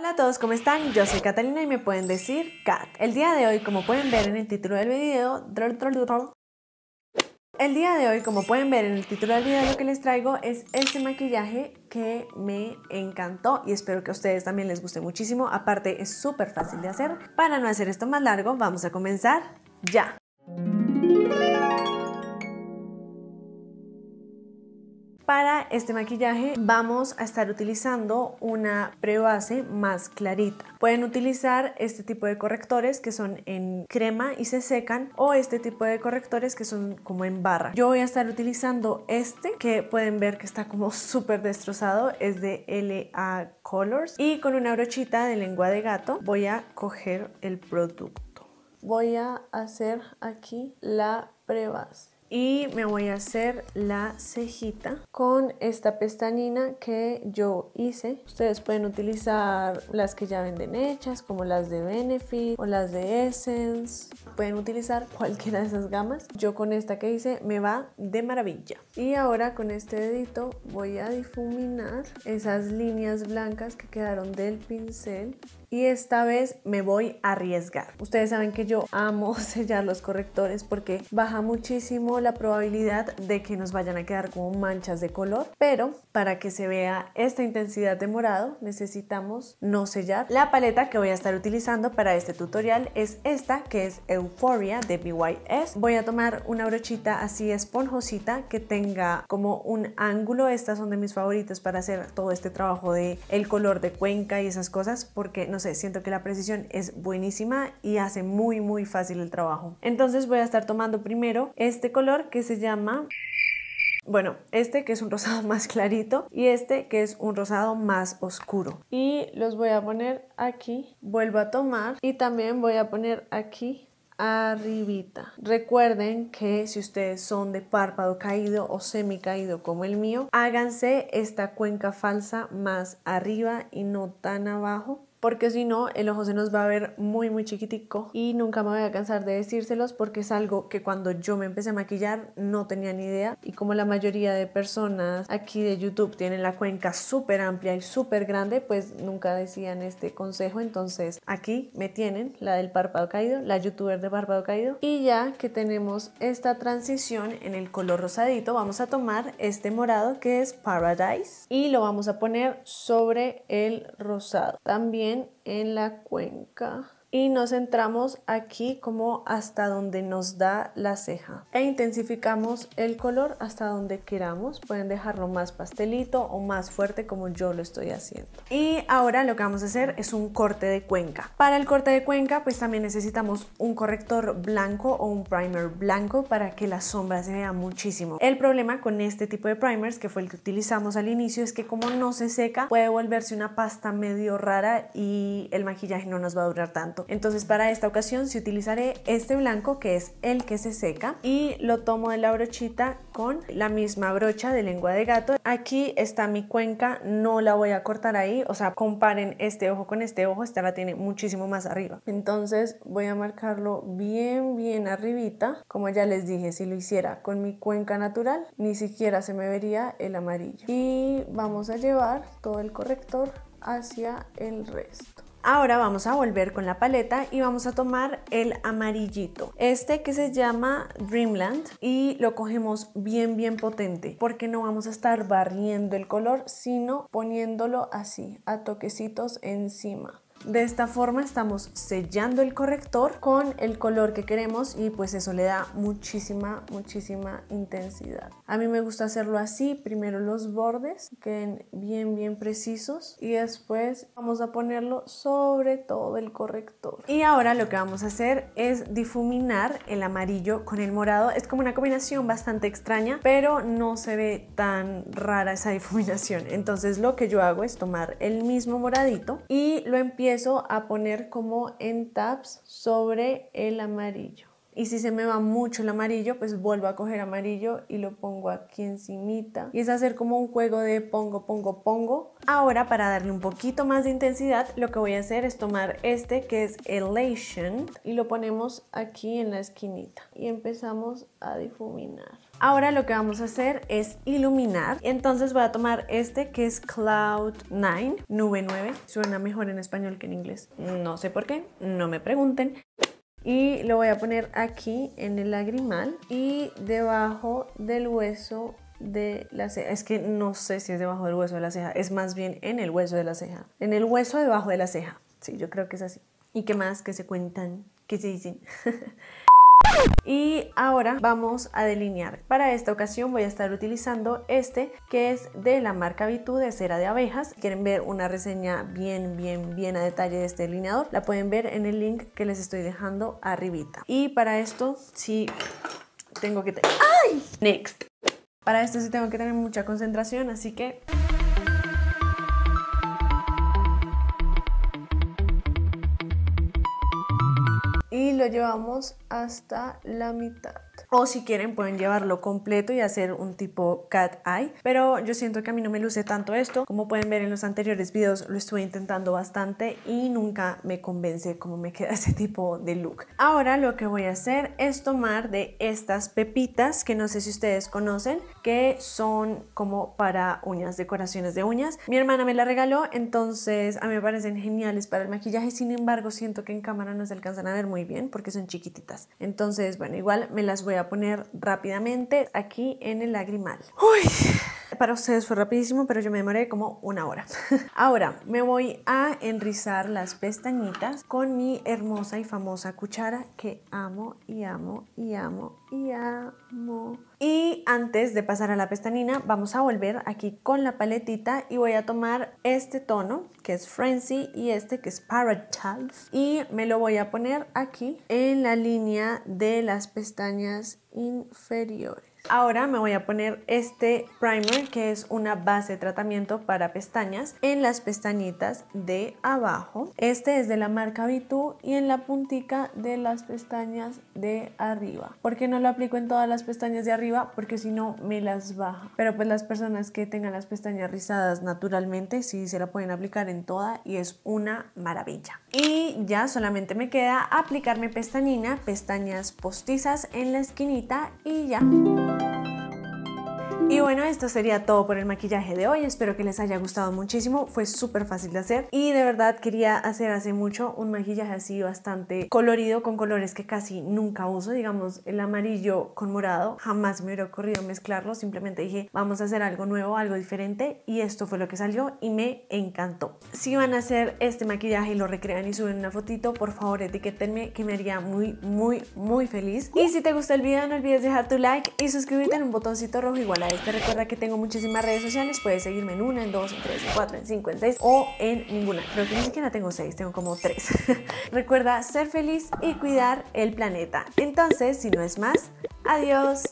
Hola a todos, ¿cómo están? Yo soy Catalina y me pueden decir Cat. El día de hoy, como pueden ver en el título del video, el día de hoy, como pueden ver en el título del video, lo que les traigo es este maquillaje que me encantó y espero que a ustedes también les guste muchísimo. Aparte, es súper fácil de hacer. Para no hacer esto más largo, vamos a comenzar ya. Para este maquillaje vamos a estar utilizando una prebase más clarita. Pueden utilizar este tipo de correctores que son en crema y se secan o este tipo de correctores que son como en barra. Yo voy a estar utilizando este que pueden ver que está como súper destrozado, es de LA Colors y con una brochita de lengua de gato voy a coger el producto. Voy a hacer aquí la prebase y me voy a hacer la cejita con esta pestañina que yo hice. Ustedes pueden utilizar las que ya venden hechas como las de Benefit o las de Essence. Pueden utilizar cualquiera de esas gamas. Yo con esta que hice me va de maravilla. Y ahora con este dedito voy a difuminar esas líneas blancas que quedaron del pincel y esta vez me voy a arriesgar. Ustedes saben que yo amo sellar los correctores porque baja muchísimo la probabilidad de que nos vayan a quedar como manchas de color, pero para que se vea esta intensidad de morado necesitamos no sellar. La paleta que voy a estar utilizando para este tutorial es esta que es Euphoria de BYS. Voy a tomar una brochita así esponjosita que tenga como un ángulo, estas son de mis favoritos para hacer todo este trabajo de el color de cuenca y esas cosas porque nos siento que la precisión es buenísima y hace muy muy fácil el trabajo. Entonces voy a estar tomando primero este color que se llama... Bueno, este que es un rosado más clarito y este que es un rosado más oscuro. Y los voy a poner aquí, vuelvo a tomar y también voy a poner aquí arribita. Recuerden que si ustedes son de párpado caído o semi caído como el mío, háganse esta cuenca falsa más arriba y no tan abajo porque si no el ojo se nos va a ver muy muy chiquitico y nunca me voy a cansar de decírselos porque es algo que cuando yo me empecé a maquillar no tenía ni idea y como la mayoría de personas aquí de YouTube tienen la cuenca súper amplia y súper grande pues nunca decían este consejo entonces aquí me tienen la del párpado caído la youtuber de párpado caído y ya que tenemos esta transición en el color rosadito vamos a tomar este morado que es Paradise y lo vamos a poner sobre el rosado también en la cuenca y nos centramos aquí como hasta donde nos da la ceja e intensificamos el color hasta donde queramos pueden dejarlo más pastelito o más fuerte como yo lo estoy haciendo y ahora lo que vamos a hacer es un corte de cuenca para el corte de cuenca pues también necesitamos un corrector blanco o un primer blanco para que la sombra se vea muchísimo el problema con este tipo de primers que fue el que utilizamos al inicio es que como no se seca puede volverse una pasta medio rara y el maquillaje no nos va a durar tanto entonces para esta ocasión sí utilizaré este blanco que es el que se seca y lo tomo de la brochita con la misma brocha de lengua de gato. Aquí está mi cuenca, no la voy a cortar ahí, o sea, comparen este ojo con este ojo, esta la tiene muchísimo más arriba. Entonces voy a marcarlo bien, bien arribita. Como ya les dije, si lo hiciera con mi cuenca natural, ni siquiera se me vería el amarillo. Y vamos a llevar todo el corrector hacia el resto. Ahora vamos a volver con la paleta y vamos a tomar el amarillito. Este que se llama Dreamland y lo cogemos bien bien potente porque no vamos a estar barriendo el color sino poniéndolo así a toquecitos encima. De esta forma estamos sellando el corrector con el color que queremos y pues eso le da muchísima, muchísima intensidad. A mí me gusta hacerlo así, primero los bordes queden bien, bien precisos y después vamos a ponerlo sobre todo el corrector. Y ahora lo que vamos a hacer es difuminar el amarillo con el morado. Es como una combinación bastante extraña, pero no se ve tan rara esa difuminación. Entonces lo que yo hago es tomar el mismo moradito y lo empiezo eso a poner como en tabs sobre el amarillo. Y si se me va mucho el amarillo, pues vuelvo a coger amarillo y lo pongo aquí encimita. Y es hacer como un juego de pongo, pongo, pongo. Ahora, para darle un poquito más de intensidad, lo que voy a hacer es tomar este que es Elation y lo ponemos aquí en la esquinita. Y empezamos a difuminar. Ahora lo que vamos a hacer es iluminar. Entonces voy a tomar este que es Cloud 9, nube 9. Suena mejor en español que en inglés. No sé por qué, no me pregunten y lo voy a poner aquí en el lagrimal y debajo del hueso de la ceja. Es que no sé si es debajo del hueso de la ceja, es más bien en el hueso de la ceja. En el hueso debajo de la ceja. Sí, yo creo que es así. ¿Y qué más que se cuentan? ¿Qué se dicen? Y ahora vamos a delinear. Para esta ocasión voy a estar utilizando este que es de la marca Vitu de cera de abejas. Si quieren ver una reseña bien, bien, bien a detalle de este delineador, la pueden ver en el link que les estoy dejando arribita. Y para esto sí tengo que... ¡Ay! Next. Para esto sí tengo que tener mucha concentración, así que y lo llevamos hasta la mitad. O si quieren pueden llevarlo completo y hacer un tipo cat eye. Pero yo siento que a mí no me luce tanto esto. Como pueden ver en los anteriores videos lo estuve intentando bastante y nunca me convence cómo me queda ese tipo de look. Ahora lo que voy a hacer es tomar de estas pepitas que no sé si ustedes conocen que son como para uñas, decoraciones de uñas. Mi hermana me la regaló, entonces a mí me parecen geniales para el maquillaje, sin embargo siento que en cámara no se alcanzan a ver muy bien porque son chiquititas. Entonces, bueno, igual me las voy voy a poner rápidamente aquí en el lagrimal. Uy, para ustedes fue rapidísimo, pero yo me demoré como una hora. Ahora me voy a enrizar las pestañitas con mi hermosa y famosa cuchara que amo y amo y amo y amo. Y antes de pasar a la pestañina, vamos a volver aquí con la paletita y voy a tomar este tono que es Frenzy y este que es Paradise y me lo voy a poner aquí en la línea de las pestañas inferiores. Ahora me voy a poner este primer que es una base de tratamiento para pestañas en las pestañitas de abajo. Este es de la marca Vitu y en la puntica de las pestañas de arriba. ¿Por qué no lo aplico en todas las pestañas de arriba? Porque si no me las baja. Pero pues las personas que tengan las pestañas rizadas naturalmente sí se la pueden aplicar en toda y es una maravilla. Y ya solamente me queda aplicarme pestañina, pestañas postizas en la esquinita y ya. Bye. Y bueno, esto sería todo por el maquillaje de hoy. Espero que les haya gustado muchísimo. Fue súper fácil de hacer. Y de verdad quería hacer hace mucho un maquillaje así bastante colorido con colores que casi nunca uso. Digamos, el amarillo con morado. Jamás me hubiera ocurrido mezclarlo. Simplemente dije, vamos a hacer algo nuevo, algo diferente. Y esto fue lo que salió y me encantó. Si van a hacer este maquillaje y lo recrean y suben una fotito, por favor etiquétenme que me haría muy, muy, muy feliz. Y si te gustó el video, no olvides dejar tu like y suscribirte en un botoncito rojo igual a te recuerda que tengo muchísimas redes sociales, puedes seguirme en una, en dos, en tres, en cuatro, en cinco, en seis o en ninguna. Creo que ni siquiera tengo seis, tengo como tres. recuerda ser feliz y cuidar el planeta. Entonces, si no es más, adiós.